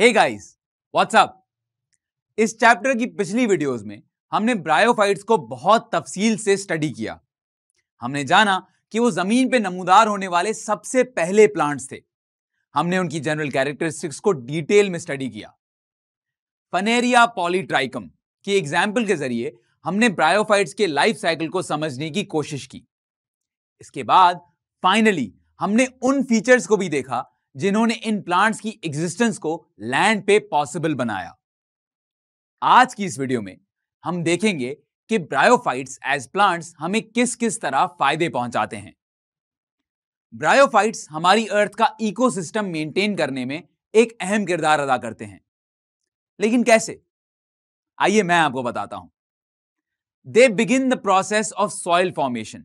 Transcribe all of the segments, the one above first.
हे guys what's up इस chapter की पिछली वीडियोस में हमने ब्रायोफाइट्स को बहुत तफसील से स्टडी किया हमने जाना कि वो जमीन पे नमूदार होने वाले सबसे पहले प्लांट्स थे हमने उनकी जनरल कैरेक्टरिस्टिक्स को डिटेल में स्टडी किया फनेरिया पॉलीट्राइकम की एग्जाम्पल के जरिए हमने ब्रायोफाइट्स के लाइफ साइकिल को समझने की कोशिश की इसके बाद फाइनली हमने उन फीचर्स को भी देखा जिन्होंने इन प्लांट्स की एग्जिस्टेंस को लैंड पे पॉसिबल बनाया आज की इस वीडियो में हम देखेंगे कि ब्रायोफाइट्स एज प्लांट्स हमें किस किस तरह फायदे पहुंचाते हैं ब्रायोफाइट्स हमारी अर्थ का इकोसिस्टम मेंटेन करने में एक अहम किरदार अदा करते हैं लेकिन कैसे आइए मैं आपको बताता हूं they begin the process of soil formation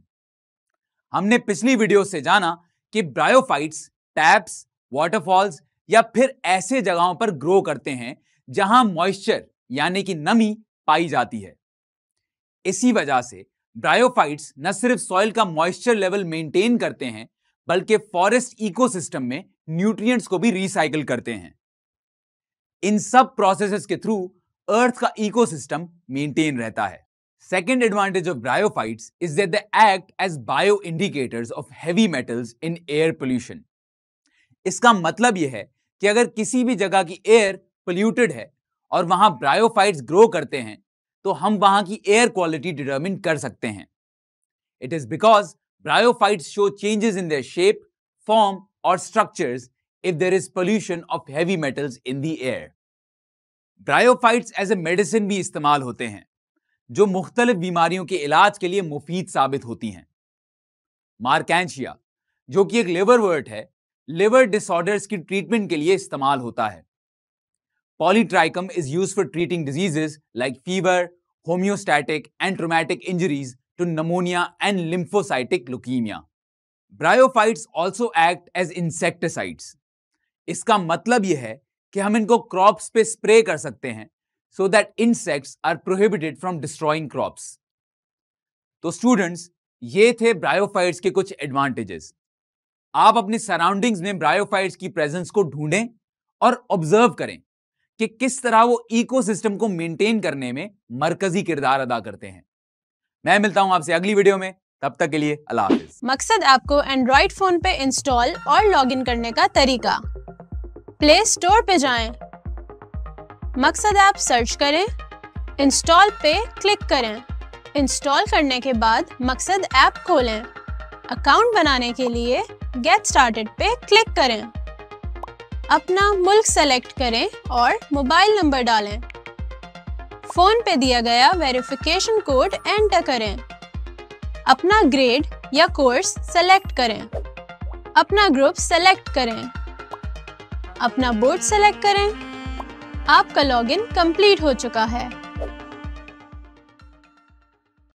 हमने पिछली वीडियो से जाना कि ब्रायोफाइट्स टैप्स वाटरफॉल्स या फिर ऐसे जगहों पर ग्रो करते हैं जहां मॉइस्चर यानी कि नमी पाई जाती है इसी वजह से ब्रायोफाइट्स न सिर्फ सॉइल का मॉइस्चर लेवल मेंटेन करते हैं बल्कि फॉरेस्ट इकोसिस्टम में न्यूट्रिएंट्स को भी रिसाइकिल करते हैं इन सब प्रोसेसेस के थ्रू अर्थ का इकोसिस्टम मेंटेन रहता है second advantage of bryophytes is that they act as bio indicators of heavy metals in air pollution इसका मतलब यह है कि अगर किसी भी जगह की एयर पोल्यूटेड है और वहां ब्रायोफाइट्स ग्रो करते हैं तो हम वहां की एयर क्वालिटी डिटर्मिन कर सकते हैं it is because bryophytes show changes in their shape form और structures if there is pollution of heavy metals in the air bryophytes as a medicine भी इस्तेमाल होते हैं जो मुख्तलिफ बीमारियों के इलाज के लिए मुफीद साबित होती हैं मार्केंशिया जो कि एक लेबर वर्ड है लिवर डिसऑर्डर्स की ट्रीटमेंट के लिए इस्तेमाल होता है Polytrichum is use for treating diseases like fever homeostatic and traumatic injuries to pneumonia and lymphocytic leukaemia bryophytes also act as insecticides इसका मतलब यह है कि हम इनको क्रॉप्स पे स्प्रे कर सकते हैं so that insects are prohibited from destroying crops तो स्टूडेंट्स ये थे ब्रायोफाइट्स के कुछ एडवांटेजेस आप अपनी सराउंडिंग्स में ब्रायोफाइट्स की प्रेजेंस को ढूंढें और ऑब्जर्व करें कि किस तरह वो इकोसिस्टम को मेंटेन करने में मरकजी किरदार अदा करते हैं मैं मिलता हूं आपसे अगली वीडियो में तब तक के लिए अल्लाह हाफिज मकसद आपको एंड्रॉइड फोन पे इंस्टॉल और लॉगिन करने का तरीका प्ले स्टोर पे जाएं, मकसद ऐप सर्च करें इंस्टॉल पे क्लिक करें इंस्टॉल करने के बाद मकसद ऐप खोलें अकाउंट बनाने के लिए गेट स्टार्टेड पे क्लिक करें अपना मुल्क सेलेक्ट करें और मोबाइल नंबर डालें फ़ोन पे दिया गया वेरिफिकेशन कोड एंटर करें अपना ग्रेड या कोर्स सेलेक्ट करें अपना ग्रुप सेलेक्ट करें अपना बोर्ड सेलेक्ट करें आपका लॉगिन कंप्लीट हो चुका है